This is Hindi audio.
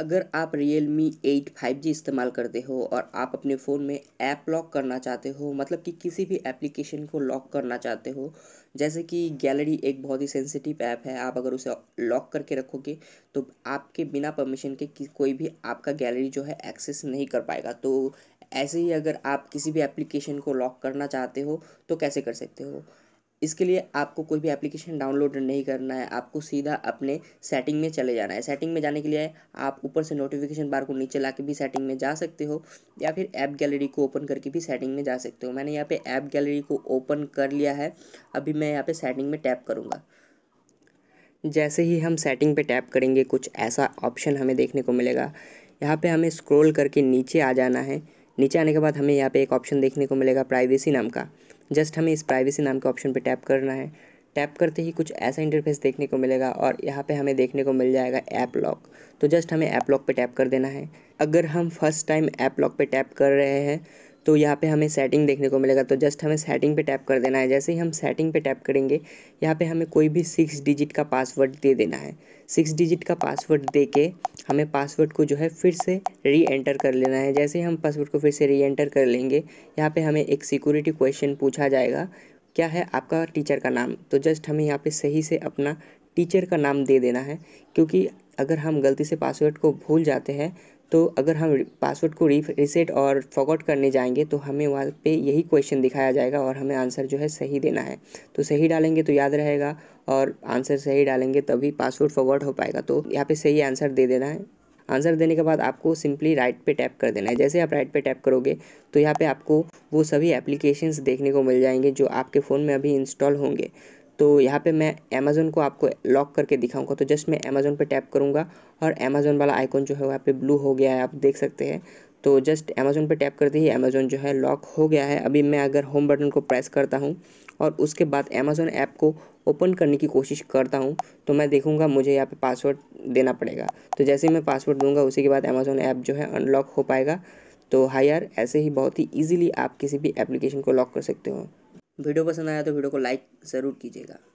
अगर आप Realme eight five G इस्तेमाल करते हो और आप अपने फ़ोन में ऐप लॉक करना चाहते हो मतलब कि किसी भी एप्लीकेशन को लॉक करना चाहते हो जैसे कि गैलरी एक बहुत ही सेंसिटिव ऐप है आप अगर उसे लॉक करके रखोगे तो आपके बिना परमिशन के कोई भी आपका गैलरी जो है एक्सेस नहीं कर पाएगा तो ऐसे ही अगर आप किसी भी एप्लीकेशन को लॉक करना चाहते हो तो कैसे कर सकते हो इसके लिए आपको कोई भी एप्लीकेशन डाउनलोड नहीं करना है आपको सीधा अपने सेटिंग में चले जाना है सेटिंग में जाने के लिए आप ऊपर से नोटिफिकेशन बार को नीचे ला के भी सेटिंग में जा सकते हो या फिर ऐप गैलरी को ओपन करके भी सेटिंग में जा सकते हो मैंने यहाँ पे ऐप गैलरी को ओपन कर लिया है अभी मैं यहाँ पर सेटिंग में टैप करूँगा जैसे ही हम सेटिंग पे टैप करेंगे कुछ ऐसा ऑप्शन हमें देखने को मिलेगा यहाँ पे हमें स्क्रॉल करके नीचे आ जाना है नीचे आने के बाद हमें यहाँ पे एक ऑप्शन देखने को मिलेगा प्राइवेसी नाम का जस्ट हमें इस प्राइवेसी नाम के ऑप्शन पर टैप करना है टैप करते ही कुछ ऐसा इंटरफेस देखने को मिलेगा और यहाँ पे हमें देखने को मिल जाएगा ऐप लॉक तो जस्ट हमें ऐप लॉक पे टैप कर देना है अगर हम फर्स्ट टाइम ऐप लॉक पे टैप कर रहे हैं तो यहाँ पे हमें सेटिंग देखने को मिलेगा तो जस्ट हमें सेटिंग पे टैप कर देना है जैसे ही हम सेटिंग पे टैप करेंगे यहाँ पे हमें कोई भी सिक्स डिजिट का पासवर्ड दे देना है सिक्स डिजिट का पासवर्ड दे के हमें पासवर्ड को जो है फिर से री एंटर कर लेना है जैसे ही हम पासवर्ड को फिर से री एंटर कर लेंगे यहाँ पर हमें एक सिक्योरिटी क्वेश्चन पूछा जाएगा क्या है आपका टीचर का नाम तो जस्ट हमें यहाँ पर सही से अपना टीचर का नाम दे देना है क्योंकि अगर हम गलती से पासवर्ड को भूल जाते हैं तो अगर हम पासवर्ड को रीसेट और फॉगआउट करने जाएंगे तो हमें वहाँ पे यही क्वेश्चन दिखाया जाएगा और हमें आंसर जो है सही देना है तो सही डालेंगे तो याद रहेगा और आंसर सही डालेंगे तभी पासवर्ड फॉगआउट हो पाएगा तो यहाँ पे सही आंसर दे देना है आंसर देने के बाद आपको सिंपली राइट पे टैप कर देना है जैसे आप राइट पे टैप करोगे तो यहाँ पे आपको वो सभी एप्लीकेशंस देखने को मिल जाएंगे जो आपके फ़ोन में अभी इंस्टॉल होंगे तो यहाँ पे मैं अमेज़ोन को आपको लॉक करके दिखाऊंगा तो जस्ट मैं अमेज़ोन पे टैप करूँगा और अमेज़ोन वाला आइकॉन जो है वहाँ पे ब्लू हो गया है आप देख सकते हैं तो जस्ट अमेज़ोन पे टैप करते ही अमेज़ोन जो है लॉक हो गया है अभी मैं अगर होम बटन को प्रेस करता हूँ और उसके बाद अमेज़ोन ऐप को ओपन करने की कोशिश करता हूँ तो मैं देखूँगा मुझे यहाँ पर पासवर्ड देना पड़ेगा तो जैसे ही मैं पासवर्ड दूँगा उसी के बाद अमेज़ोन ऐप जो है अनलॉक हो पाएगा तो हाई यार ऐसे ही बहुत ही ईजिली आप किसी भी एप्लीकेशन को लॉक कर सकते हो वीडियो पसंद आया तो वीडियो को लाइक ज़रूर कीजिएगा